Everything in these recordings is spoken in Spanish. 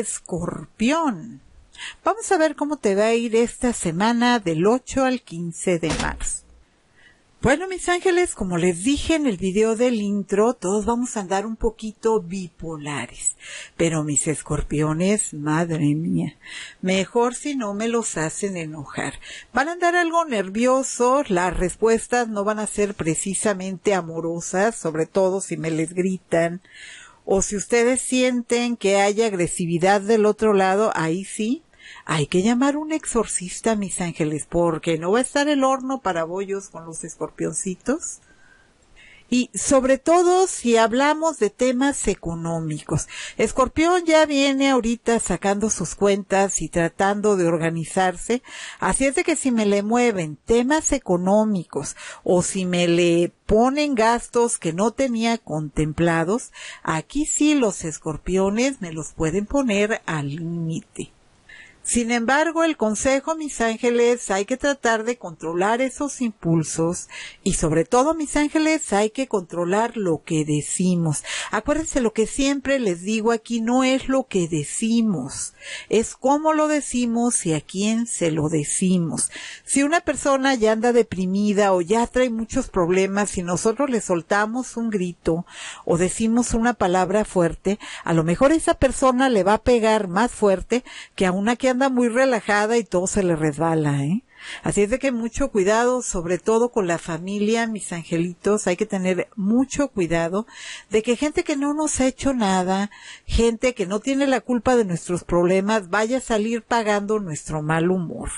Escorpión. Vamos a ver cómo te va a ir esta semana del 8 al 15 de marzo. Bueno, mis ángeles, como les dije en el video del intro, todos vamos a andar un poquito bipolares. Pero mis escorpiones, madre mía, mejor si no me los hacen enojar. Van a andar algo nerviosos, las respuestas no van a ser precisamente amorosas, sobre todo si me les gritan o si ustedes sienten que hay agresividad del otro lado, ahí sí, hay que llamar un exorcista, mis ángeles, porque no va a estar el horno para bollos con los escorpioncitos y sobre todo si hablamos de temas económicos. Escorpión ya viene ahorita sacando sus cuentas y tratando de organizarse, así es de que si me le mueven temas económicos o si me le ponen gastos que no tenía contemplados, aquí sí los escorpiones me los pueden poner al límite. Sin embargo, el consejo, mis ángeles, hay que tratar de controlar esos impulsos y sobre todo, mis ángeles, hay que controlar lo que decimos. Acuérdense lo que siempre les digo aquí, no es lo que decimos, es cómo lo decimos y a quién se lo decimos. Si una persona ya anda deprimida o ya trae muchos problemas y nosotros le soltamos un grito o decimos una palabra fuerte, a lo mejor esa persona le va a pegar más fuerte que a una que anda muy relajada y todo se le resbala, ¿eh? Así es de que mucho cuidado, sobre todo con la familia, mis angelitos, hay que tener mucho cuidado de que gente que no nos ha hecho nada, gente que no tiene la culpa de nuestros problemas, vaya a salir pagando nuestro mal humor.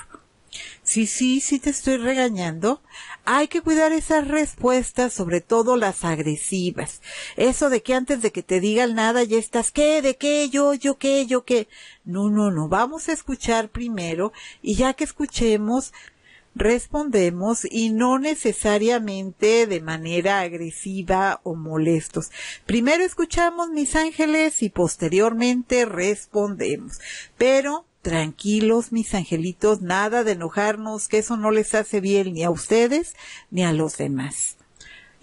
Sí, sí, sí te estoy regañando. Hay que cuidar esas respuestas, sobre todo las agresivas. Eso de que antes de que te digan nada ya estás, ¿qué? ¿De qué? ¿Yo? ¿Yo qué? ¿Yo qué? No, no, no. Vamos a escuchar primero y ya que escuchemos, respondemos y no necesariamente de manera agresiva o molestos. Primero escuchamos mis ángeles y posteriormente respondemos. Pero tranquilos mis angelitos, nada de enojarnos, que eso no les hace bien ni a ustedes ni a los demás.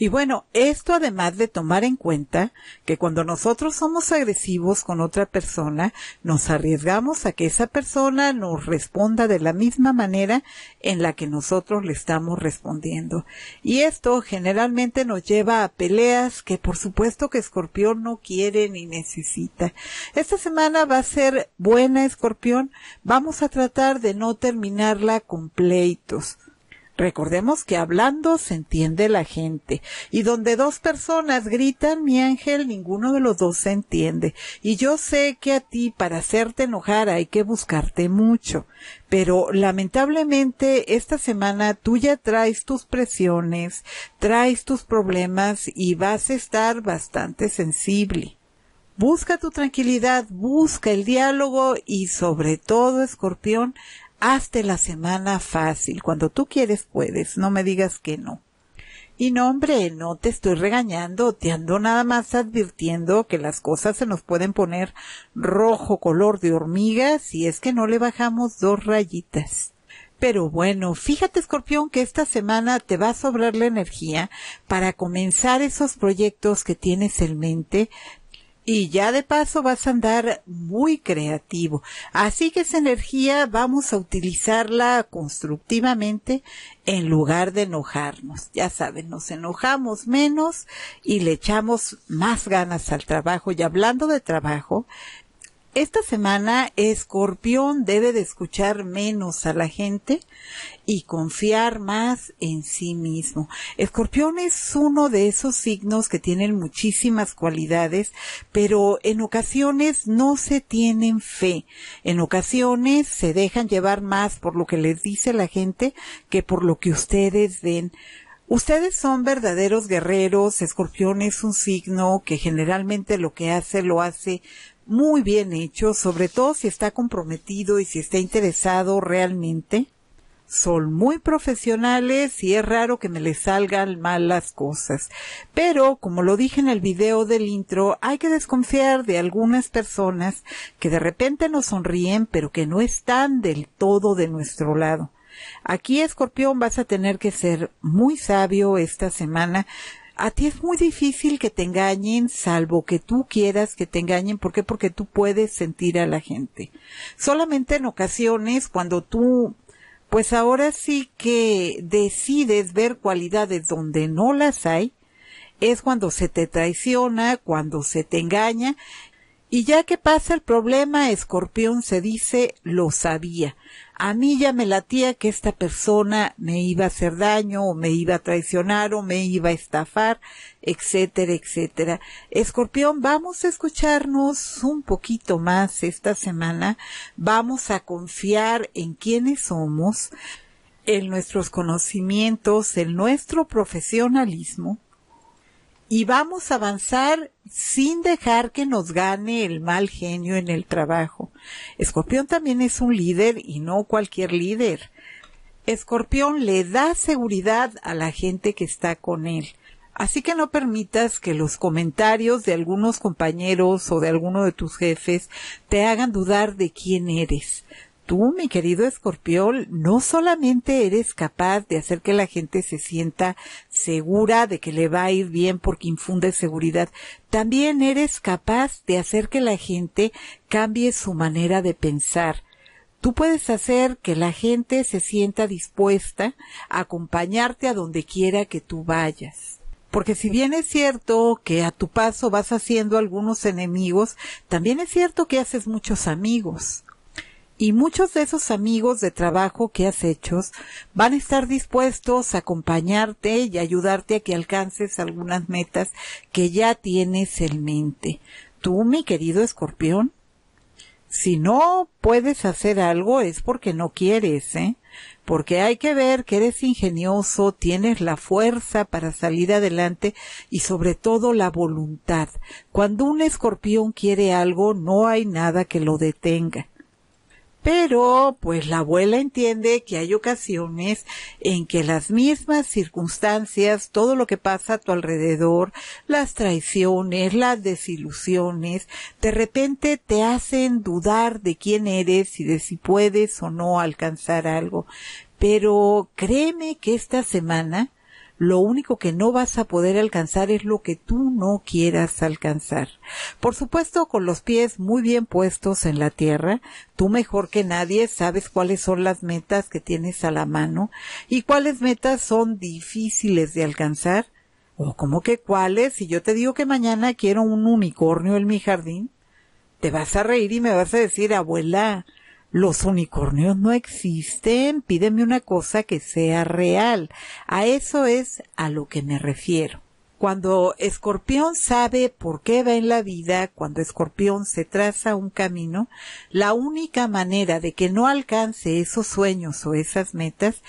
Y bueno, esto además de tomar en cuenta que cuando nosotros somos agresivos con otra persona, nos arriesgamos a que esa persona nos responda de la misma manera en la que nosotros le estamos respondiendo. Y esto generalmente nos lleva a peleas que por supuesto que Escorpión no quiere ni necesita. Esta semana va a ser buena, Escorpión. Vamos a tratar de no terminarla con pleitos. Recordemos que hablando se entiende la gente. Y donde dos personas gritan, mi ángel, ninguno de los dos se entiende. Y yo sé que a ti, para hacerte enojar, hay que buscarte mucho. Pero lamentablemente, esta semana tú ya traes tus presiones, traes tus problemas y vas a estar bastante sensible. Busca tu tranquilidad, busca el diálogo y sobre todo, escorpión, Hazte la semana fácil. Cuando tú quieres, puedes. No me digas que no. Y no, hombre, no te estoy regañando, te ando nada más advirtiendo que las cosas se nos pueden poner rojo color de hormiga si es que no le bajamos dos rayitas. Pero bueno, fíjate, escorpión, que esta semana te va a sobrar la energía para comenzar esos proyectos que tienes en mente, y ya de paso vas a andar muy creativo. Así que esa energía vamos a utilizarla constructivamente en lugar de enojarnos. Ya saben, nos enojamos menos y le echamos más ganas al trabajo. Y hablando de trabajo, esta semana Escorpión debe de escuchar menos a la gente y confiar más en sí mismo. Escorpión es uno de esos signos que tienen muchísimas cualidades, pero en ocasiones no se tienen fe. En ocasiones se dejan llevar más por lo que les dice la gente que por lo que ustedes ven. Ustedes son verdaderos guerreros, escorpión es un signo que generalmente lo que hace lo hace muy bien hecho, sobre todo si está comprometido y si está interesado realmente. Son muy profesionales y es raro que me les salgan mal las cosas. Pero, como lo dije en el video del intro, hay que desconfiar de algunas personas que de repente nos sonríen, pero que no están del todo de nuestro lado. Aquí, escorpión, vas a tener que ser muy sabio esta semana a ti es muy difícil que te engañen, salvo que tú quieras que te engañen. ¿Por qué? Porque tú puedes sentir a la gente. Solamente en ocasiones cuando tú, pues ahora sí que decides ver cualidades donde no las hay, es cuando se te traiciona, cuando se te engaña y ya que pasa el problema, Escorpión se dice, lo sabía. A mí ya me latía que esta persona me iba a hacer daño, o me iba a traicionar, o me iba a estafar, etcétera, etcétera. Escorpión, vamos a escucharnos un poquito más esta semana. Vamos a confiar en quienes somos, en nuestros conocimientos, en nuestro profesionalismo y vamos a avanzar sin dejar que nos gane el mal genio en el trabajo. Escorpión también es un líder y no cualquier líder. Escorpión le da seguridad a la gente que está con él. Así que no permitas que los comentarios de algunos compañeros o de alguno de tus jefes te hagan dudar de quién eres. Tú, mi querido escorpión, no solamente eres capaz de hacer que la gente se sienta segura de que le va a ir bien porque infunde seguridad, también eres capaz de hacer que la gente cambie su manera de pensar. Tú puedes hacer que la gente se sienta dispuesta a acompañarte a donde quiera que tú vayas. Porque si bien es cierto que a tu paso vas haciendo algunos enemigos, también es cierto que haces muchos amigos y muchos de esos amigos de trabajo que has hecho van a estar dispuestos a acompañarte y ayudarte a que alcances algunas metas que ya tienes en mente. Tú, mi querido escorpión, si no puedes hacer algo es porque no quieres, ¿eh? Porque hay que ver que eres ingenioso, tienes la fuerza para salir adelante y sobre todo la voluntad. Cuando un escorpión quiere algo, no hay nada que lo detenga. Pero pues la abuela entiende que hay ocasiones en que las mismas circunstancias, todo lo que pasa a tu alrededor, las traiciones, las desilusiones, de repente te hacen dudar de quién eres y de si puedes o no alcanzar algo. Pero créeme que esta semana lo único que no vas a poder alcanzar es lo que tú no quieras alcanzar. Por supuesto, con los pies muy bien puestos en la tierra, tú mejor que nadie sabes cuáles son las metas que tienes a la mano y cuáles metas son difíciles de alcanzar. O como que cuáles, si yo te digo que mañana quiero un unicornio en mi jardín, te vas a reír y me vas a decir, abuela, los unicornios no existen, pídeme una cosa que sea real. A eso es a lo que me refiero. Cuando Escorpión sabe por qué va en la vida, cuando Escorpión se traza un camino, la única manera de que no alcance esos sueños o esas metas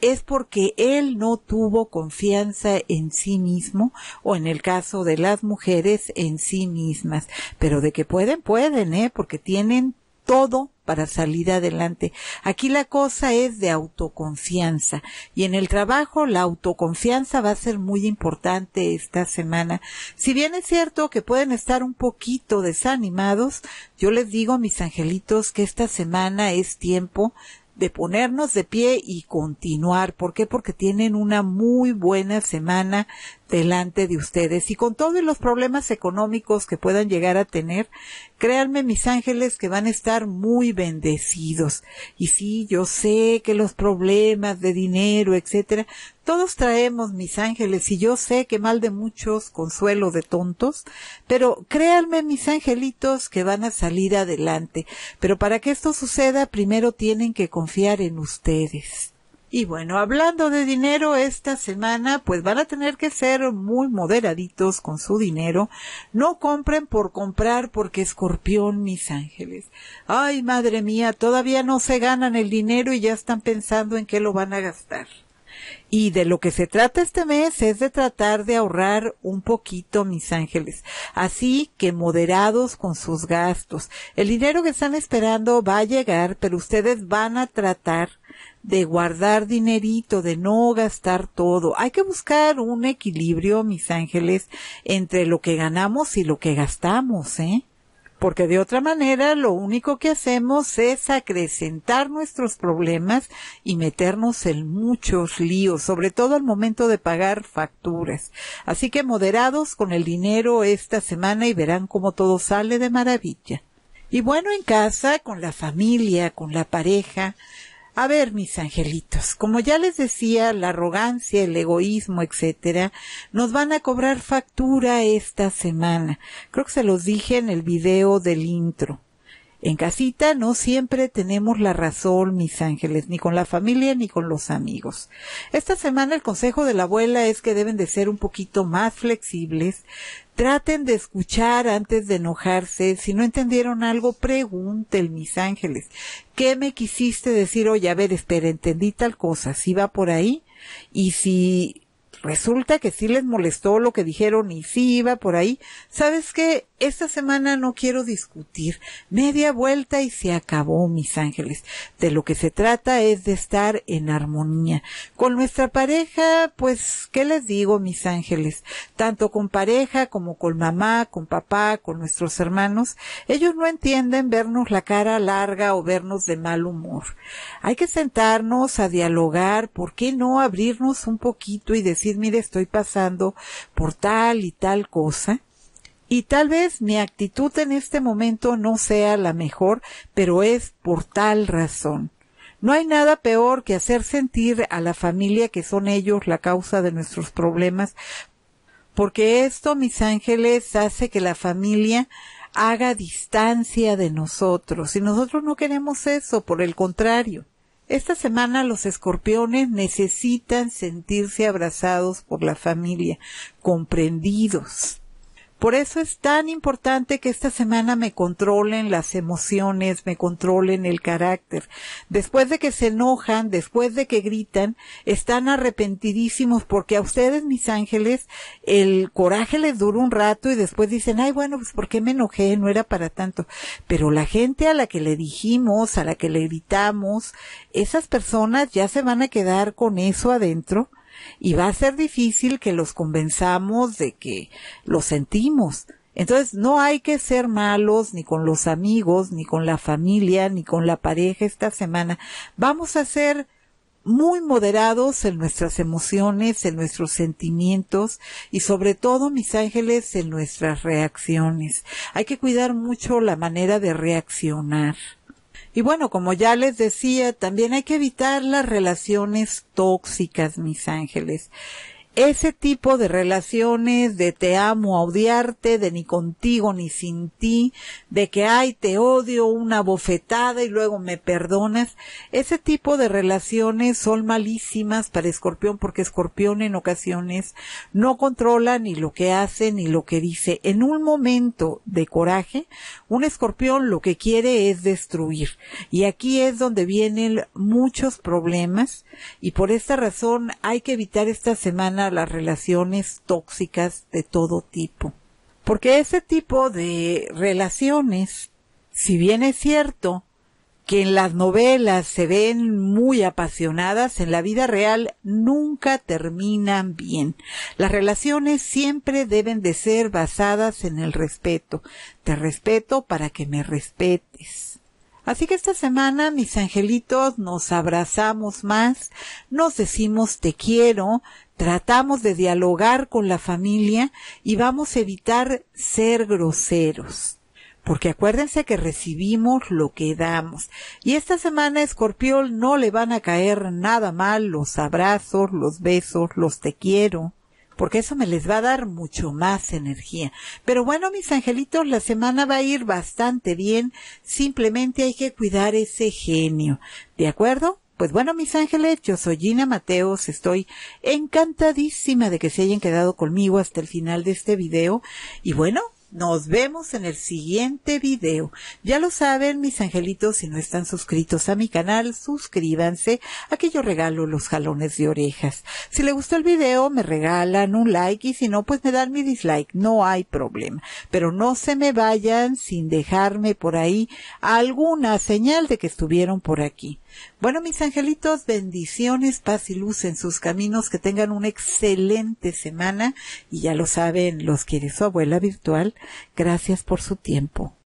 es porque él no tuvo confianza en sí mismo o en el caso de las mujeres en sí mismas. Pero de que pueden, pueden, ¿eh? Porque tienen todo para salir adelante. Aquí la cosa es de autoconfianza y en el trabajo la autoconfianza va a ser muy importante esta semana. Si bien es cierto que pueden estar un poquito desanimados, yo les digo, mis angelitos, que esta semana es tiempo de ponernos de pie y continuar. ¿Por qué? Porque tienen una muy buena semana delante de ustedes y con todos los problemas económicos que puedan llegar a tener, créanme mis ángeles que van a estar muy bendecidos. Y sí, yo sé que los problemas de dinero, etcétera, todos traemos mis ángeles y yo sé que mal de muchos, consuelo de tontos, pero créanme mis angelitos que van a salir adelante. Pero para que esto suceda, primero tienen que confiar en ustedes y bueno, hablando de dinero esta semana, pues van a tener que ser muy moderaditos con su dinero. No compren por comprar porque escorpión, mis ángeles. Ay, madre mía, todavía no se ganan el dinero y ya están pensando en qué lo van a gastar. Y de lo que se trata este mes es de tratar de ahorrar un poquito, mis ángeles. Así que moderados con sus gastos. El dinero que están esperando va a llegar, pero ustedes van a tratar de guardar dinerito, de no gastar todo. Hay que buscar un equilibrio, mis ángeles, entre lo que ganamos y lo que gastamos, ¿eh? porque de otra manera lo único que hacemos es acrecentar nuestros problemas y meternos en muchos líos, sobre todo al momento de pagar facturas. Así que moderados con el dinero esta semana y verán cómo todo sale de maravilla. Y bueno, en casa, con la familia, con la pareja, a ver, mis angelitos, como ya les decía, la arrogancia, el egoísmo, etcétera, nos van a cobrar factura esta semana. Creo que se los dije en el video del intro. En casita no siempre tenemos la razón, mis ángeles, ni con la familia ni con los amigos. Esta semana el consejo de la abuela es que deben de ser un poquito más flexibles. Traten de escuchar antes de enojarse. Si no entendieron algo, pregúnten, mis ángeles. ¿Qué me quisiste decir? Oye, a ver, espera, entendí tal cosa. Si va por ahí. Y si resulta que sí les molestó lo que dijeron y sí iba por ahí, ¿sabes qué? esta semana no quiero discutir. Media vuelta y se acabó, mis ángeles. De lo que se trata es de estar en armonía. Con nuestra pareja, pues, ¿qué les digo, mis ángeles? Tanto con pareja como con mamá, con papá, con nuestros hermanos, ellos no entienden vernos la cara larga o vernos de mal humor. Hay que sentarnos a dialogar, ¿por qué no abrirnos un poquito y decir, mire, estoy pasando por tal y tal cosa? Y tal vez mi actitud en este momento no sea la mejor, pero es por tal razón. No hay nada peor que hacer sentir a la familia que son ellos la causa de nuestros problemas, porque esto, mis ángeles, hace que la familia haga distancia de nosotros, y nosotros no queremos eso, por el contrario. Esta semana los escorpiones necesitan sentirse abrazados por la familia, comprendidos. Por eso es tan importante que esta semana me controlen las emociones, me controlen el carácter. Después de que se enojan, después de que gritan, están arrepentidísimos porque a ustedes, mis ángeles, el coraje les dura un rato y después dicen, ay, bueno, pues ¿por qué me enojé? No era para tanto. Pero la gente a la que le dijimos, a la que le gritamos, esas personas ya se van a quedar con eso adentro y va a ser difícil que los convenzamos de que lo sentimos. Entonces no hay que ser malos ni con los amigos, ni con la familia, ni con la pareja esta semana. Vamos a ser muy moderados en nuestras emociones, en nuestros sentimientos y sobre todo, mis ángeles, en nuestras reacciones. Hay que cuidar mucho la manera de reaccionar. Y bueno, como ya les decía, también hay que evitar las relaciones tóxicas, mis ángeles ese tipo de relaciones de te amo a odiarte, de ni contigo ni sin ti, de que ay te odio una bofetada y luego me perdonas, ese tipo de relaciones son malísimas para Escorpión porque Escorpión en ocasiones no controla ni lo que hace ni lo que dice. En un momento de coraje, un Escorpión lo que quiere es destruir y aquí es donde vienen muchos problemas y por esta razón hay que evitar esta semana las relaciones tóxicas de todo tipo. Porque ese tipo de relaciones, si bien es cierto que en las novelas se ven muy apasionadas, en la vida real nunca terminan bien. Las relaciones siempre deben de ser basadas en el respeto. Te respeto para que me respetes. Así que esta semana, mis angelitos, nos abrazamos más, nos decimos te quiero, tratamos de dialogar con la familia y vamos a evitar ser groseros. Porque acuérdense que recibimos lo que damos. Y esta semana Escorpión no le van a caer nada mal los abrazos, los besos, los te quiero, porque eso me les va a dar mucho más energía. Pero bueno, mis angelitos, la semana va a ir bastante bien. Simplemente hay que cuidar ese genio. ¿De acuerdo? Pues bueno, mis ángeles, yo soy Gina Mateos, estoy encantadísima de que se hayan quedado conmigo hasta el final de este video y bueno, nos vemos en el siguiente video. Ya lo saben, mis angelitos, si no están suscritos a mi canal, suscríbanse, aquí yo regalo los jalones de orejas. Si les gustó el video, me regalan un like y si no, pues me dan mi dislike, no hay problema. Pero no se me vayan sin dejarme por ahí alguna señal de que estuvieron por aquí. Bueno, mis angelitos, bendiciones, paz y luz en sus caminos, que tengan una excelente semana y ya lo saben los quiere su abuela virtual. Gracias por su tiempo.